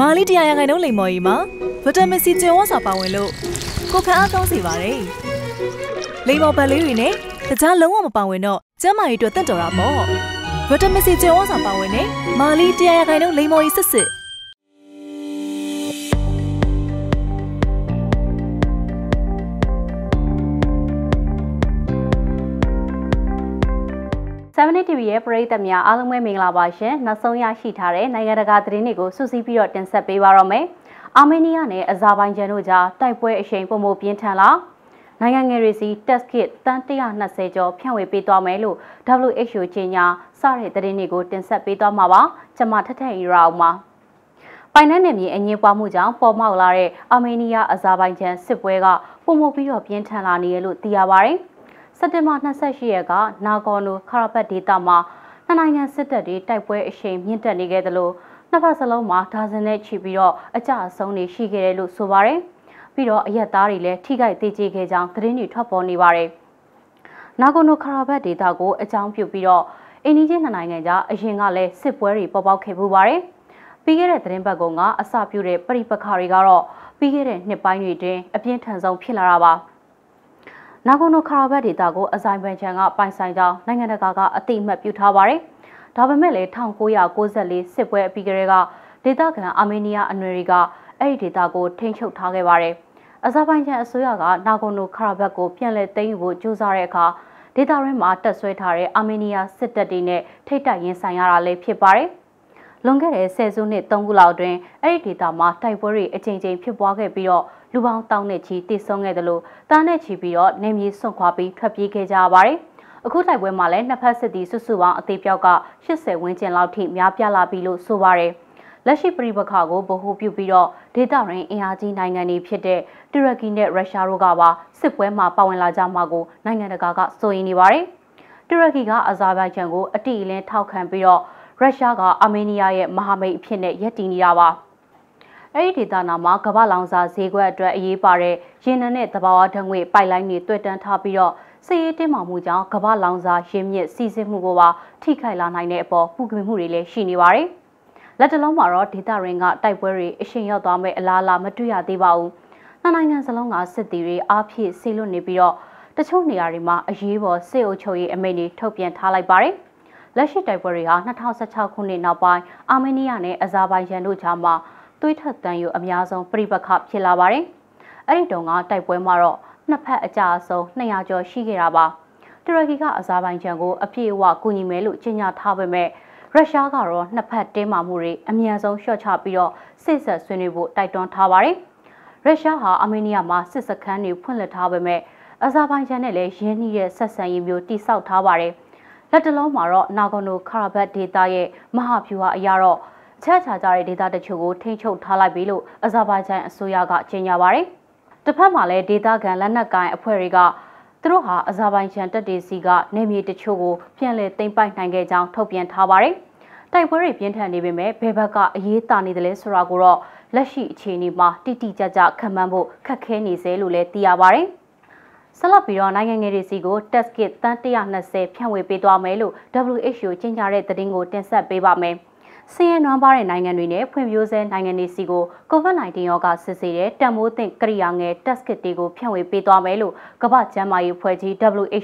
မာလီတရားရခိုင်နှုန်းလိမ်မော်ကြီးမှာဗီတာမင်စီကျွမ်းဝတ်စာပါဝင်လို့ကိုခံအားကောင်းစေပါတယ်။လိမ်မော်ဗက်လေးတွေနဲ့တခြားလုံးဝမပါဝင်တော့ကျန်းမာရေးအတွက်တင့်တော်တာပေါ့။ဗီတာမင်စီကျွမ်းဝတ်စာပါဝင်တဲ့မာလီတရားရခိုင်နှုန်းလိမ်မော်ကြီးစစ်စစ်7 TV ရဲ့ပရိသတ်များအားလုံးပဲမင်္ဂလာပါရှင်။နောက်ဆုံးရရှိထားတဲ့နိုင်ငံတကာသတင်းတွေကိုစုစည်းပြီးတော့တင်ဆက်ပေးပါရမယ်။အာမေးနီးယားနဲ့အဇာဘိုင်ဂျန်တို့ကြားတိုက်ပွဲအရှိန်ပုံမပြင်းထန်လာနိုင်ငံငယ်တွေစီ test kit တန်း120ကျော်ဖြန့်ဝေပေးသွားမယ်လို့ WHO ကြေညာစတဲ့သတင်းတွေကိုတင်ဆက်ပေးသွားမှာပါ။ကျွန်မထထအီရာအောင်ပါ။ပိုင်နှက်နယ်မြေအငင်းပွားမှုကြောင့်ပေါ်မောက်လာတဲ့အာမေးနီးယားအဇာဘိုင်ဂျန်စစ်ပွဲကပုံမှုပြီးတော့ပြင်းထန်လာနေရလို့သိရပါဗျ။က်တင်ဘာ28ရက်ကနာဂေါ်နိုခရပတ်ဒေသမှာနှစ်နိုင်ငံစစ်တပ်တွေတိုက်ပွဲအရှိန်မြင့်တက်နေခဲ့သလိုနှစ်ဖက်စလုံးမှာဒါဇင်နဲ့ချီပြီးတော့အကြအဆုံးတွေရှိခဲ့တယ်လို့ဆိုပါရယ်ပြီးတော့အရက်သားတွေလည်းထိခိုက်သေးကြေခဲ့ကြောင်းသတင်းတွေထွက်ပေါ်နေပါရယ်နာဂိုနိုခရာဘတ်ဒေတာကိုအကြောင်းပြုပြီးတော့အင်းဒီချင်းနှစ်နိုင်ငံကြားအရင်ကလည်းစစ်ပွဲတွေပေါ်ပေါက်ခဲ့မှုပါတယ်။ပြီးခဲ့တဲ့သတင်းပတ်ကအစပြုတဲ့ပြည်ပခါတွေကတော့ပြီးခဲ့တဲ့နှစ်ပိုင်းတွေတွင်အပြင်းထန်ဆုံးဖြစ်လာတာပါ။နာဂိုနိုခါရာဘတ်ဒေတာကိုအဇိုင်ဘန်ချန်ကပိုင်ဆိုင်ကြောင်းနိုင်ငံတကာကအတိအမှတ်ပြုထားပါတယ်။ဒါပေမဲ့လည်း1994စစ်ပွဲအပြီးကတည်းကဒေတာကန်အာမေးနီးယားအနွယ်တွေကအဲ့ဒီဒေတာကိုထိန်းချုပ်ထားခဲ့ပါတယ်။အဇာဘိုင်ဂျန်အစိုးရကနာဂိုနိုခါရာဘတ်ကိုပြန်လည်သိမ်းယူဖို့ကြိုးစားတဲ့အခါဒေတာရင်းမှာတက်ဆွဲထားတဲ့အာမေးနီးယားစစ်တပ်တွေနဲ့ထိတ်တိုက်ရင်ဆိုင်ရတာလည်းဖြစ်ပါတယ်။လွန်ခဲ့တဲ့ဆယ်စုနှစ်၃ခုလောက်အတွင်းအဲ့ဒီဒေသမှာတိုက်ပွဲတွေအကြိမ်ကြိမ်ဖြစ်ပွားခဲ့ပြီးတော့လူပေါင်းတောင်းနဲ့ချီတည်ဆုံခဲ့တယ်လို့တားနဲ့ချီပြီးတော့နေမြေစွန့်ခွာပြီးထွက်ပြေးခဲ့ကြရပါတယ်။အခုတိုက်ပွဲမှာလည်းနှစ်ဖက်စစ်သည်စုစုပေါင်းအသေးပြောက်က80ဝန်းကျင်လောက်ထိများပြားလာပြီလို့ဆိုပါတယ်။လက်ရှိပြည်ပခါကိုဗဟိုပြုပြီးတော့ဒေသရင်းအင်အားကြီးနိုင်ငံတွေဖြစ်တဲ့တူရကီနဲ့ရုရှားတို့ကပါစစ်ပွဲမှာပါဝင်လာကြမှာကိုနိုင်ငံတကာကစိုးရိမ်နေပါတယ်။တူရကီကအဇာဘိုင်ဂျန်ကိုအတိအလင်းထောက်ခံပြီးတော့ရုရှားကအာမေးနီးယားရဲ့မဟာမိတ်အဖြစ်နဲ့ယက်တည်နေတာပါ။အဲဒီဒေသနာမှာကမ္ဘာလောင်စာဈေးကွက်အတွက်အရေးပါတဲ့ရေနံနဲ့သဘာဝဓာတ်ငွေပိုက်လိုင်းတွေတွေ့တန်းထားပြီးတော့စစ်ရေးတင်းမာမှုကြောင့်ကမ္ဘာလောင်စာရင်းမြစ်စီးဆင်းမှုကိုပါထိခိုက်လာနိုင်တဲ့အပေါ်ပူကင်မှုတွေလည်းရှိနေပါတယ်။လက်တလုံးမှာတော့ဒေသရင်းကတိုက်ပွဲတွေအရှင်ရောက်သွားမဲ့အလားအလာမတွေ့ရသေးပါဘူး။နှစ်နိုင်ငံစလုံးကစစ်တီတွေအားဖြင့်ဆေးလွတ်နေပြီးတော့တချို့နေရာတွေမှာအရေးပေါ်စစ်အုပ်ချုပ်ရေးအမိန့်တွေထုတ်ပြန်ထားလိုက်ပါတယ်။လက်ရှိတိုက်ပွဲတွေဟာ2016ခုနှစ်နောက်ပိုင်းအာမေးနီးယားနဲ့အဇာဘိုင်ဂျန်တို့ကြားမှာသွေးထွက်တမ်းယူအများဆုံးပြိပခဖြစ်လာပါတယ်။အဲ့ဒီတုန်းကတိုက်ပွဲမှာတော့နှစ်ဖက်အကြအဆုံး200ကျော်ရှိခဲ့တာပါ။တူရကီကအဇာဘိုင်ဂျန်ကိုအပြည့်အဝကူညီမယ်လို့ကြေညာထားပေမဲ့ရုရှားကတော့နှစ်ဖက်တင်းမာမှုတွေအမြန်ဆုံးလျှော့ချပြီးတော့စစ်ဆက်ဆွေးနွေးဖို့တိုက်တွန်းထားပါတယ်။ရုရှားဟာအာမေးနီးယားမှာစစ်စခန်းတွေဖွင့်လှစ်ထားပေမဲ့အဇာဘိုင်ဂျန်နဲ့လည်းရင်းနှီးတဲ့ဆက်ဆံရေးမျိုးတိစောက်ထားပါတယ်။လက်တလုံးမှာတော့နာဂနိုခရာဘတ်ဒေတာရဲ့မဟာဗျူဟာအရတော့အချက်အချာကြတဲ့ဒေတာတချို့ကိုထိန်းချုပ်ထားလိုက်ပြီလို့အဇာဘိုင်ဂျန်အစိုးရကကြေညာပါတယ်။တစ်ဖက်မှာလည်းဒေတာကန်လက်နက်ကိုင်အဖွဲ့တွေကသူတို့ဟာအဇာဘိုင်ဂျန်တပ်တွေစီကနေမြေတချို့ကိုပြန်လည်သိမ်းပိုက်နိုင်ခဲ့ကြောင်းထုတ်ပြန်ထားပါတယ်။တိုက်ပွဲတွေပြင်းထန်နေပေမဲ့ဘယ်ဘက်ကအရေးတာနေတယ်လဲဆိုတာကိုတော့လက်ရှိအခြေအနေမှာတိတိကျကျခံမှန်းဖို့ခက်ခဲနေစေလို့လည်းသိရပါတယ်။ဆက်လက်ပြီးတော့နိုင်ငံငယ်တွေစီကို test kit တန်း120ဖြန့်ဝေပေးသွားမယ်လို့ WHO ကြေညာတဲ့သတင်းကိုတင်ဆက်ပေးပါမယ်။ဆင်းရဲနွမ်းပါတဲ့နိုင်ငံတွေနဲ့ဖွံ့ဖြိုးဆဲနိုင်ငံတွေစီကို COVID-19 ရောဂါစစ်ဆေးတဲ့တံမိုးသင့်ကရိယာငယ် test kit တွေကိုဖြန့်ဝေပေးသွားမယ်လို့ကမ္ဘာ့ကျန်းမာရေးအဖွဲ့ကြီး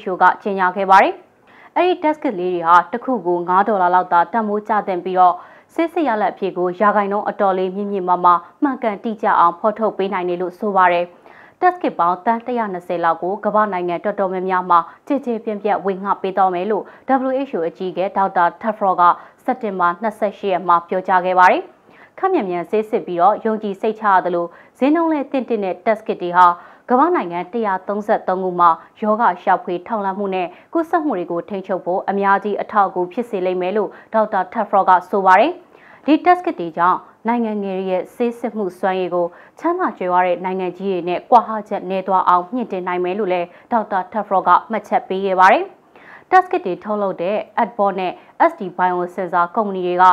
WHO ကကြေညာခဲ့ပါတယ်။အဲဒီ test kit လေးတွေဟာတစ်ခုကို9ဒေါ်လာလောက်သာတံမိုးကျတင်ပြီးတော့စစ်စစ်ရလက်အဖြစ်ကိုရာဂိုင်နှုန်းအတော်လေးမြင့်မြင့်မားမားမှန်ကန်တိကျအောင်ဖော်ထုတ်ပေးနိုင်တယ်လို့ဆိုပါရယ်။တက်စကစ်ပေါင်းတန်း120လောက်ကိုကမ္ဘာနိုင်ငံတော်တော်များများမှာကြည်ကြည်ပြင်းပြဝေငှပေးတော့မယ်လို့ WHO အကြီးအကဲဒေါက်တာထက်ဖရော့ကစက်တင်ဘာ28ရက်မှာပြောကြားခဲ့ပါတယ်။ခက်မြန်မြန်ဆေးစစ်ပြီးတော့ယုံကြည်စိတ်ချရတယ်လို့ဈေးနှုန်းလဲတင့်တင့်တဲ့တက်စကစ်တွေဟာကမ္ဘာနိုင်ငံ133ခုမှာယောဂရှာဖွေထောက်လှမ်းမှုနဲ့ကုသမှုတွေကိုထိန်းချုပ်ဖို့အများကြီးအထောက်အကူဖြစ်စေလိမ့်မယ်လို့ဒေါက်တာထက်ဖရော့ကဆိုပါတယ်။ဒီ task တွေကြောင့်နိုင်ငံငယ်ရဲ့ဆေးစစ်မှုစွမ်းရည်ကိုချမ်းသာကြွယ်ဝတဲ့နိုင်ငံကြီးတွေနဲ့ကွာဟချက်နေသွားအောင်မြင့်တင်နိုင်မယ်လို့လည်းဒေါက်တာထက်ဖရော့ကမှတ်ချက်ပေးခဲ့ပါတယ်။ Taskit တွေထုတ်လုပ်တဲ့ Adbot နဲ့ SD Biosensor ကုမ္ပဏီတွေက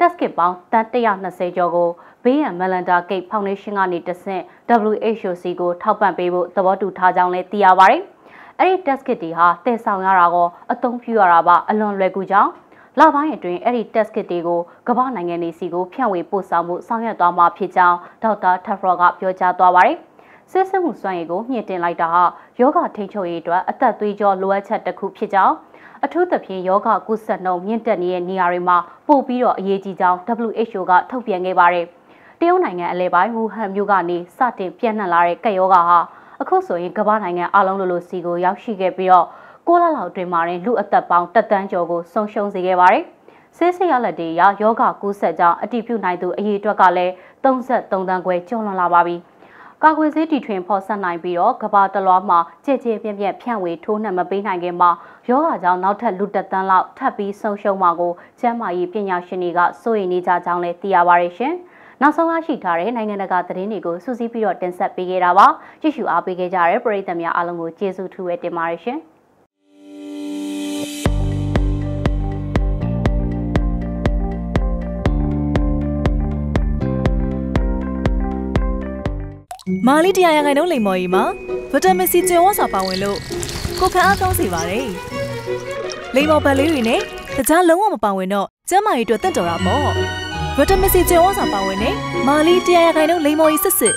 Taskit ပေါင်းတန်120ကျော်ကိုဘေးရန်မလန်တာဂိတ်ဖောင်ဒေးရှင်းကနေတဆင့် WHO စီကိုထောက်ပံ့ပေးဖို့သဘောတူထားကြောင်းလည်းသိရပါတယ်။အဲ့ဒီ test kit တွေဟာတည်ဆောင်ရတာကောအသုံးပြုရတာပါအလွန်လွယ်ကူကြောင်းလပိုင်းအတွင်းအဲ့ဒီ test kit တွေကိုကမ္ဘာနိုင်ငံတွေစီကိုဖြန့်ဝေပို့ဆောင်မှုဆောင်ရွက်သွားမှာဖြစ်ကြောင်းဒေါက်တာထက်ဖရော့ကပြောကြားသွားပါတယ်။စစ်စစ်မှုစွမ်းရည်ကိုမြင့်တင်လိုက်တာဟာယောဂထိန်းချုပ်ရေးအတွက်အသက်သွေးကြောလိုအပ်ချက်တစ်ခုဖြစ်ကြောင်းအထူးသဖြင့်ယောဂကုသနှုန်းမြင့်တက်နေတဲ့နေရာတွေမှာပို့ပြီးတော့အရေးကြီးကြောင်း WHO ကထုတ်ပြန်ခဲ့ပါတယ်။တရုတ်နိုင်ငံအလဲပိုင်းဝူဟန်မြို့ကနေစတင်ပြန့်နှံ့လာတဲ့ကပ်ရောဂါဟာအခုဆိုရင်ကမ္ဘာနိုင်ငံအလုံးလိုလိုစီကိုရောက်ရှိခဲ့ပြီးတော့6လလောက်တွင်မှာတင်လူအသက်ပေါင်းတက်တန်းကျော်ကိုဆုံးရှုံးစေခဲ့ပါတယ်။ဆေးဆရာလက်တွေရာယောဂကူးဆက်ကြောင်းအတိပြုနိုင်သူအရေအတွက်ကလည်း33တန်းခွဲကျော်လွန်လာပါပြီ။ကာကွယ်ဆေးတီထွင်ဖော်ဆက်နိုင်ပြီးတော့ကဘာတလွားမှာကြည်ကြည်ပြန့်ပြန့်ဖြန့်ဝေထိုးနှံမပေးနိုင်ခင်မှာယောဂကြောင့်နောက်ထပ်လူတက်တန်းလောက်ထပ်ပြီးဆုံးရှုံးမှာကိုကျန်းမာရေးပညာရှင်တွေကစိုးရိမ်နေကြကြောင်းလည်းသိရပါရရှင်။နောက်ဆုံးရရှိထားတဲ့နိုင်ငံတကာသတင်းတွေကိုစူးစီးပြီးတော့တင်ဆက်ပေးခဲ့တာပါကြည့်ရှုအားပေးခဲ့ကြတဲ့ပရိသတ်များအားလုံးကိုကျေးဇူးထူးပဲတင်ပါတယ်ရှင်မာလီတရားရခိုင်နှုန်းလိမ်မော်ကြီးမှာဗီတာမင်စီကျွမ်းဝစာပါဝင်လို့ကိုခံအားကောင်းစေပါတယ်။လိမ်မော်ဗက်လေးတွေနဲ့တခြားလုံးဝမပါဝင်တော့ကျန်းမာရေးအတွက်တင့်တော်တာပေါ့။ဗီတာမင်စီကျွမ်းဝစာပါဝင်တဲ့မာလီတရားရခိုင်နှုန်းလိမ်မော်ကြီးစစ်စစ်